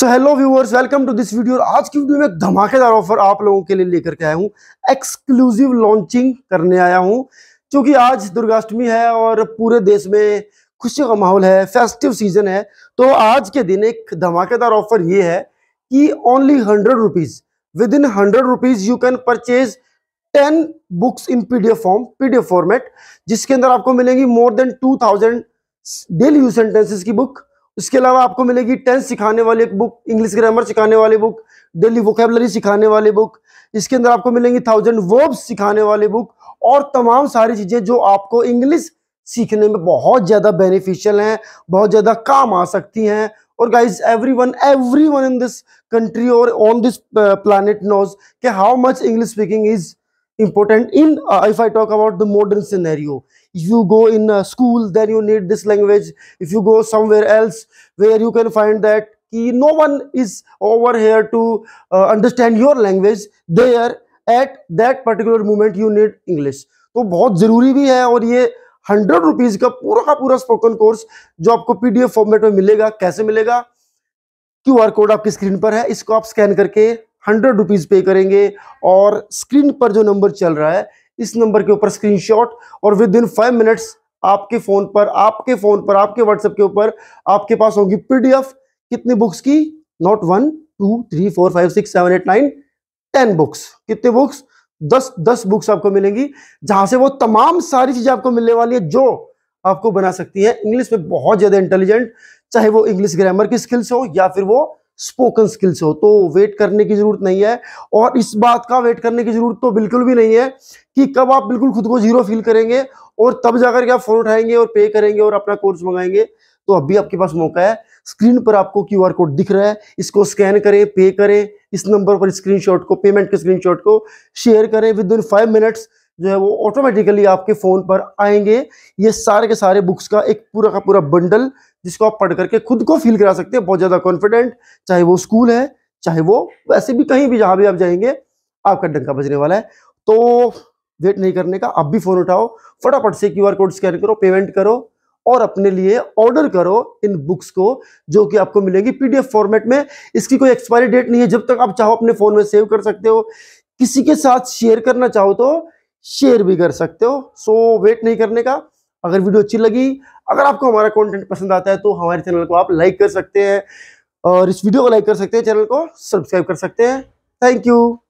so hello viewers welcome to this video आज की video में एक धमाकेदार ऑफर आप लोगों के लिए लेकर के आया हूँ एक्सक्लूसिव लॉन्चिंग करने आया हूँ क्योंकि आज दुर्गाष्टमी है और पूरे देश में खुशी का माहौल है फेस्टिव सीजन है तो आज के दिन एक धमाकेदार ऑफर ये है कि only hundred rupees within hundred rupees you can purchase ten books in PDF form PDF format जिसके अंदर आपको मिलेंगी more than two thousand daily use sentences की बुक इसके अलावा आपको मिलेगी टेंस सिखाने वाली एक बुक इंग्लिश ग्रामर सिखाने वाली बुक डेली वोकेबलरी सिखाने वाली बुक इसके अंदर आपको मिलेंगी थाउजेंड वर्ब्स सिखाने वाली बुक और तमाम सारी चीज़ें जो आपको इंग्लिश सीखने में बहुत ज़्यादा बेनिफिशियल हैं बहुत ज़्यादा काम आ सकती हैं और guys everyone everyone in this country और ऑन दिस प्लानट नोज के how much English speaking is important in uh, if i talk about the modern scenario if you go in a school then you need this language if you go somewhere else where you can find that no one is over here to uh, understand your language there at that particular moment you need english तो bahut zaruri bhi hai aur ye 100 rupees ka pura ka pura spoken course jo aapko pdf format mein milega kaise milega qr code aapki screen par hai isko aap scan karke hundred rupees pay करेंगे और screen पर जो number चल रहा है इस number के ऊपर स्क्रीनशॉट और विद इन फाइव मिनट्स आपके फ़ोन पर आपके फ़ोन पर आपके व्हाट्सएप के ऊपर आपके पास होगी पीडीएफ कितनी बुक्स की not one two three four five six seven eight nine ten books कितने बुक्स दस दस बुक्स आपको मिलेंगी जहां से वो तमाम सारी चीज़ें आपको मिलने वाली है जो आपको बना सकती है इंग्लिश में बहुत ज़्यादा इंटेलिजेंट चाहे वो इंग्लिश ग्रामर की स्किल्स हो या फिर वो स्पोकन स्किल्स हो तो वेट करने की जरूरत नहीं है और इस बात का वेट करने की जरूरत तो बिल्कुल भी नहीं है कि कब आप बिल्कुल खुद को जीरो फील करेंगे और तब जाकर के आप फोन उठाएंगे और पे करेंगे और अपना कोर्स मंगाएंगे तो अभी आपके पास मौका है स्क्रीन पर आपको क्यू आर कोड दिख रहा है इसको स्कैन करें पे करें इस नंबर पर शॉट को पेमेंट के शॉट को शेयर करें विद इन फाइव मिनट्स जो है वो ऑटोमेटिकली आपके फ़ोन पर आएंगे ये सारे के सारे बुक्स का एक पूरा का पूरा बंडल जिसको आप पढ़ करके खुद को फील करा सकते हैं बहुत ज़्यादा कॉन्फिडेंट चाहे वो स्कूल है चाहे वो वैसे भी कहीं भी जहां भी आप जाएंगे आपका डंका बजने वाला है तो वेट नहीं करने का आप भी फ़ोन उठाओ फटाफट से क्यू कोड स्कैन करो पेमेंट करो और अपने लिए ऑर्डर करो इन बुक्स को जो कि आपको मिलेंगी पीडीएफ फॉर्मेट में इसकी कोई एक्सपायरी डेट नहीं है जब तक आप चाहो अपने फ़ोन में सेव कर सकते हो किसी के साथ शेयर करना चाहो तो शेयर भी कर सकते हो सो वेट नहीं करने का अगर वीडियो अच्छी लगी अगर आपको हमारा कॉन्टेंट पसंद आता है तो हमारे चैनल को आप लाइक कर सकते हैं और इस वीडियो को लाइक कर सकते हैं चैनल को सब्सक्राइब कर सकते हैं थैंक यू